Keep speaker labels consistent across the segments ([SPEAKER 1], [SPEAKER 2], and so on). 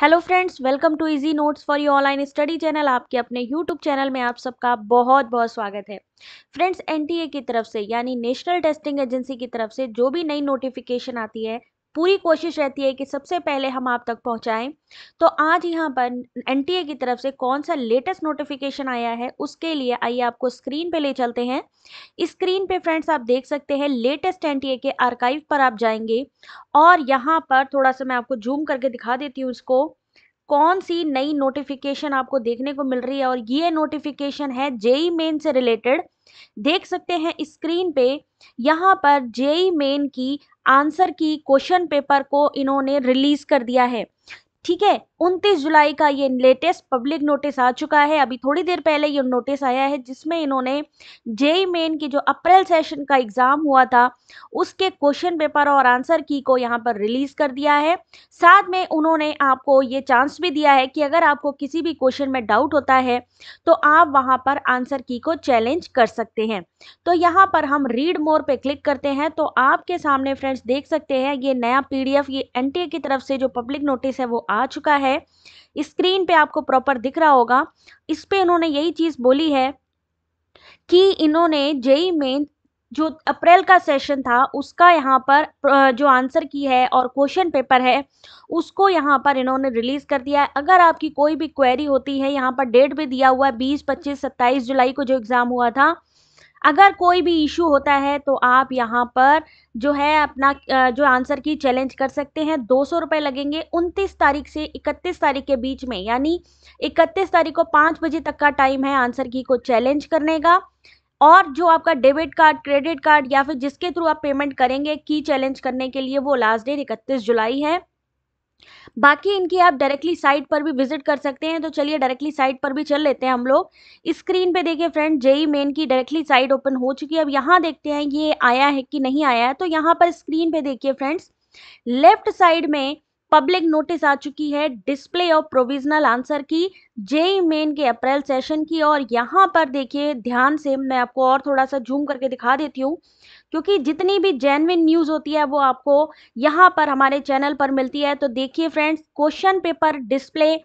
[SPEAKER 1] hello friends welcome to easy notes for you online study channel आपके अपने YouTube channel में आप सबका बहुत बहुत स्वागत है फ्रेंड्स एनटीए की तरफ से यानी नेशनल टेस्टिंग एजेंसी की तरफ से जो भी नई नोटिफिकेशन आती है पूरी कोशिश रहती है कि सबसे पहले हम आप तक पहुंचाएं तो आज यहाँ पर एन की तरफ से कौन सा लेटेस्ट नोटिफिकेशन आया है उसके लिए आइए आपको स्क्रीन पे ले चलते हैं स्क्रीन पे फ्रेंड्स आप देख सकते हैं लेटेस्ट एन के आर्काइव पर आप जाएंगे और यहाँ पर थोड़ा सा मैं आपको जूम करके दिखा देती हूँ उसको कौन सी नई नोटिफिकेशन आपको देखने को मिल रही है और ये नोटिफिकेशन है जेई मेन e से रिलेटेड देख सकते हैं स्क्रीन पे यहाँ पर जेई मेन की आंसर की क्वेश्चन पेपर को इन्होंने रिलीज़ कर दिया है ठीक है उनतीस जुलाई का ये लेटेस्ट पब्लिक नोटिस आ चुका है अभी थोड़ी देर पहले ये नोटिस आया है जिसमें इन्होंने जेई मेन की जो अप्रैल सेशन का एग्ज़ाम हुआ था उसके क्वेश्चन पेपर और आंसर की को यहाँ पर रिलीज़ कर दिया है साथ में उन्होंने आपको ये चांस भी दिया है कि अगर आपको किसी भी क्वेश्चन में डाउट होता है तो आप वहाँ पर आंसर की को चैलेंज कर सकते हैं तो यहाँ पर हम रीड मोर पर क्लिक करते हैं तो आपके सामने फ्रेंड्स देख सकते हैं ये नया पी ये एन की तरफ से जो पब्लिक नोटिस है वो आ चुका है है स्क्रीन पे आपको प्रॉपर दिख रहा होगा इस पे इन्होंने यही चीज़ बोली है कि इन्होंने जेई मेन जो अप्रैल का सेशन था उसका यहाँ पर जो आंसर की है और क्वेश्चन पेपर है उसको यहाँ पर इन्होंने रिलीज़ कर दिया है अगर आपकी कोई भी क्वेरी होती है यहाँ पर डेट भी दिया हुआ है बीस पच्चीस सत्ताईस जुलाई को जो एग्ज़ाम हुआ था अगर कोई भी इशू होता है तो आप यहाँ पर जो है अपना जो आंसर की चैलेंज कर सकते हैं दो सौ रुपये लगेंगे उनतीस तारीख से इकतीस तारीख के बीच में यानी इकतीस तारीख को पाँच बजे तक का टाइम है आंसर की को चैलेंज करने का और जो आपका डेबिट कार्ड क्रेडिट कार्ड या फिर जिसके थ्रू आप पेमेंट करेंगे की चैलेंज करने के लिए वो लास्ट डेट इकतीस जुलाई है बाकी इनकी आप डायरेक्टली साइट पर भी विजिट कर सकते हैं तो चलिए डायरेक्टली साइट पर भी चल लेते हैं हम लोग स्क्रीन पे देखिए फ्रेंड जेई मेन की डायरेक्टली साइट ओपन हो चुकी है अब यहाँ देखते हैं ये आया है कि नहीं आया है तो यहाँ पर स्क्रीन पे देखिए फ्रेंड्स लेफ्ट साइड में पब्लिक नोटिस आ चुकी है display of provisional answer key JE main के अप्रैल सेशन की और यहाँ पर देखिए ध्यान से मैं आपको और थोड़ा सा झूम करके दिखा देती हूँ क्योंकि जितनी भी जेनविन न्यूज़ होती है वो आपको यहाँ पर हमारे चैनल पर मिलती है तो देखिए फ्रेंड्स क्वेश्चन पेपर डिस्प्ले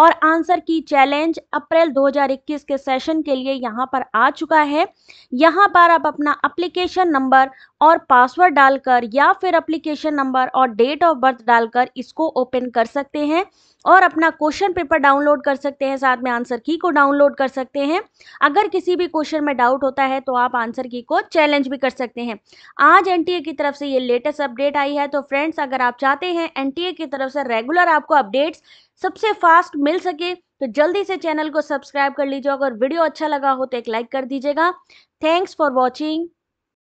[SPEAKER 1] और आंसर की चैलेंज अप्रैल 2021 के सेशन के लिए यहाँ पर आ चुका है यहाँ पर आप अपना अप्लीकेशन नंबर और पासवर्ड डालकर या फिर अप्लीकेशन नंबर और डेट ऑफ बर्थ डालकर इसको ओपन कर सकते हैं और अपना क्वेश्चन पेपर डाउनलोड कर सकते हैं साथ में आंसर की को डाउनलोड कर सकते हैं अगर किसी भी क्वेश्चन में डाउट होता है तो आप आंसर की को चैलेंज भी कर सकते हैं आज एनटीए की तरफ से ये लेटेस्ट अपडेट आई है तो फ्रेंड्स अगर आप चाहते हैं एनटीए की तरफ से रेगुलर आपको अपडेट्स सबसे फास्ट मिल सके तो जल्दी से चैनल को सब्सक्राइब कर लीजिए अगर वीडियो अच्छा लगा हो तो एक लाइक कर दीजिएगा थैंक्स फॉर वॉचिंग